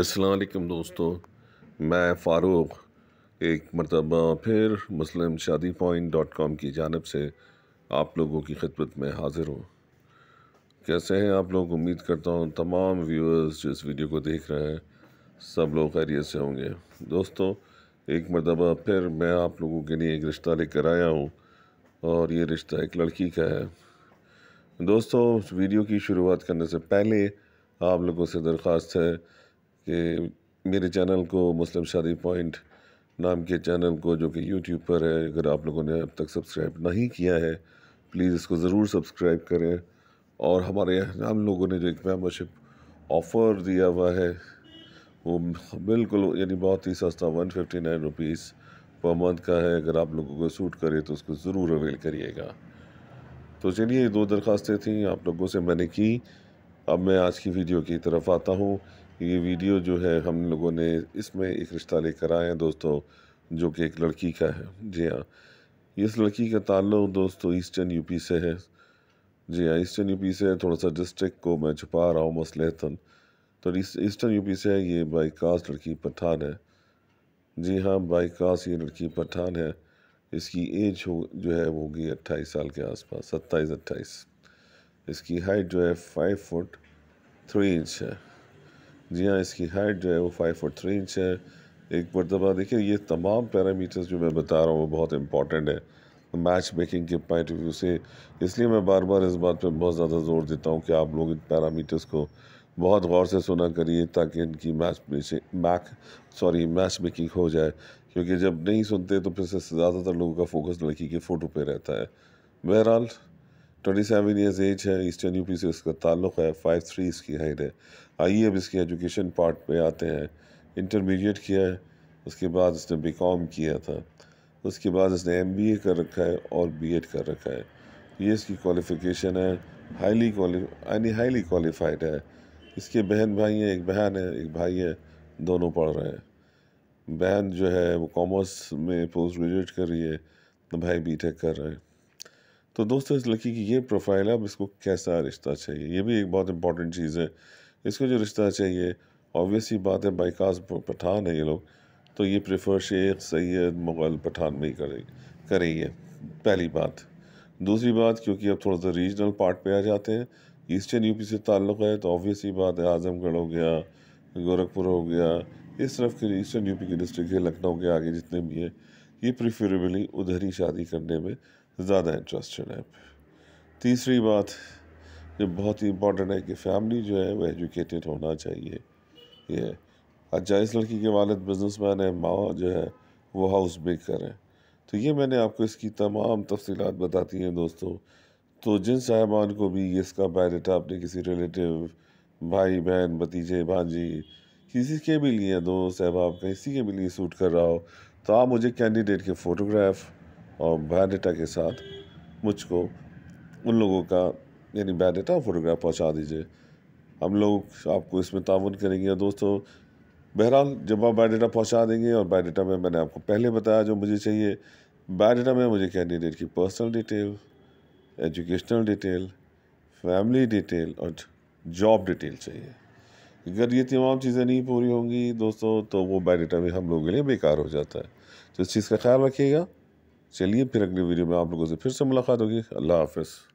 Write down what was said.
असलकम दोस्तों मैं फ़ारूक एक मरतबा फिर मुस्लिम शादी पॉइंट डॉट कॉम की जानब से आप लोगों की खिदमत में हाज़िर हूँ कैसे हैं आप लोग उम्मीद करता हूँ तमाम व्यूअर्स जो इस वीडियो को देख रहे हैं सब लोग खैरियत से होंगे दोस्तों एक मरतबा फिर मैं आप लोगों के लिए एक रिश्ता लेकर आया हूँ और ये रिश्ता एक लड़की का है दोस्तों वीडियो की शुरुआत करने से पहले आप लोगों से दरख्वास्त है कि मेरे चैनल को मुस्लिम शादी पॉइंट नाम के चैनल को जो कि यूट्यूब पर है अगर आप लोगों ने अब तक सब्सक्राइब नहीं किया है प्लीज़ इसको ज़रूर सब्सक्राइब करें और हमारे हम लोगों ने जो एक मेम्बरशिप ऑफ़र दिया हुआ है वो बिल्कुल यानी बहुत ही सस्ता one fifty nine rupees per month का है अगर आप लोगों को सूट करे तो उसको ज़रूर अवेल करिएगा तो चलिए दो दरख्वास्तें थी आप लोगों से मैंने की अब मैं आज की वीडियो की तरफ आता हूँ ये वीडियो जो है हम लोगों ने इसमें एक रिश्ता लेकर आए हैं दोस्तों जो कि एक लड़की का है जी हाँ इस लड़की का ताल्लुक दोस्तों ईस्टर्न यूपी से है जी हाँ ईस्टर्न यूपी से है थोड़ा सा डिस्ट्रिक्ट को मैं छुपा रहा हूँ मसलहतन तो ईस्टर्न यूपी से है ये बाई कास्ट लड़की पठान है जी हाँ बाई कास्ट ये लड़की पठान है इसकी एज हो जो है वो होगी अट्ठाईस साल के आसपास सत्ताईस अट्ठाईस इसकी हाइट जो है फाइव फुट थ्री इंच है जी हाँ इसकी हाइट जो है वो फाइव फुट थ्री इंच है एक मरतबा देखिए ये तमाम पैरामीटर्स जो मैं बता रहा हूँ वो बहुत इंपॉर्टेंट है मैच मेकिंग के पॉइंट ऑफ व्यू से इसलिए मैं बार बार इस बात पे बहुत ज़्यादा जोर देता हूँ कि आप लोग इन पैरामीटर्स को बहुत गौर से सुना करिए ताकि इनकी match make sorry match making हो जाए क्योंकि जब नहीं सुनते तो फिर से ज़्यादातर लोगों का फोकस लड़की के फ़ोटो पर रहता है बहरहाल ट्वेंटी सेवन ईयर्स एज है ईस्टर्न यूपी से उसका ताल्लुक़ है फाइव थ्री इसकी हाइट है आइए अब इसके एजुकेशन पार्ट पे आते हैं इंटरमीडिएट किया है उसके बाद उसने बी कॉम किया था उसके बाद उसने एम बी ए कर रखा है और बी एड कर रखा है ये इसकी क्वालिफ़िकेशन है हाईली यानी हाईली क्वालिफाइड है इसके बहन भाई हैं एक बहन है एक भाई है दोनों पढ़ रहे हैं बहन जो है वो कॉमर्स में पोस्ट ग्रेजुएट कर रही है तो भाई बी टेक कर रहे हैं तो दोस्तों इस लड़की की ये प्रोफाइल है अब इसको कैसा रिश्ता चाहिए ये भी एक बहुत इंपॉर्टेंट चीज़ है इसको जो रिश्ता चाहिए ऑब्वियसली बात है बाईकास पठान है ये लोग तो ये प्रेफर शेख सैद मुग़ल पठान में ही करे करेंगे पहली बात दूसरी बात क्योंकि अब थोड़ा सा रीजनल पार्ट पे आ जाते हैं ईस्टर्न यूपी से ताल्लुक़ है तो ऑब्वियसली बात है आजमगढ़ हो गया गोरखपुर हो गया इस तरफ के ईस्टर्न यूपी के डिस्ट्रिक्ट है लखनऊ के आगे जितने भी हैं ये प्रिफरेबली उधर ही शादी करने में ज़्यादा इंटरेस्टेड है तीसरी बात जो बहुत ही इम्पोर्टेंट है कि फैमिली जो है वो एजुकेटेड होना चाहिए ये अच्छा इस लड़की के वालद मैन है माँ जो है वो हाउस मेकर है तो ये मैंने आपको इसकी तमाम तफसीत बताती हैं दोस्तों तो जिन साहबान को भी इसका बायोडाटा अपने किसी रिलेटिव भाई बहन भतीजे भांजी किसी के भी लिए दोस्त अहबाब का किसी के भी लिए सूट कर रहा हो तो आप मुझे कैंडिडेट के फ़ोटोग्राफ़ और बायोडाटा के साथ मुझको उन लोगों का यानी बायोडाटा और फोटोग्राफ पहुँचा दीजिए हम लोग आपको इसमें ताउन करेंगे और दोस्तों बहरहाल जब आप बायोडाटा पहुँचा देंगे और बायोडाटा में मैंने आपको पहले बताया जो मुझे चाहिए बायोडाटा में मुझे कैंडिडेट की personal detail educational detail family detail और जॉब डिटेल चाहिए अगर ये तमाम चीज़ें नहीं पूरी होंगी दोस्तों तो वो बायोडाटा भी हम लोगों के लिए बेकार हो जाता है तो इस चीज़ का ख्याल रखिएगा चलिए फिर अगली वीडियो में आप लोगों से फिर से मुलाकात होगी अल्लाह हाफ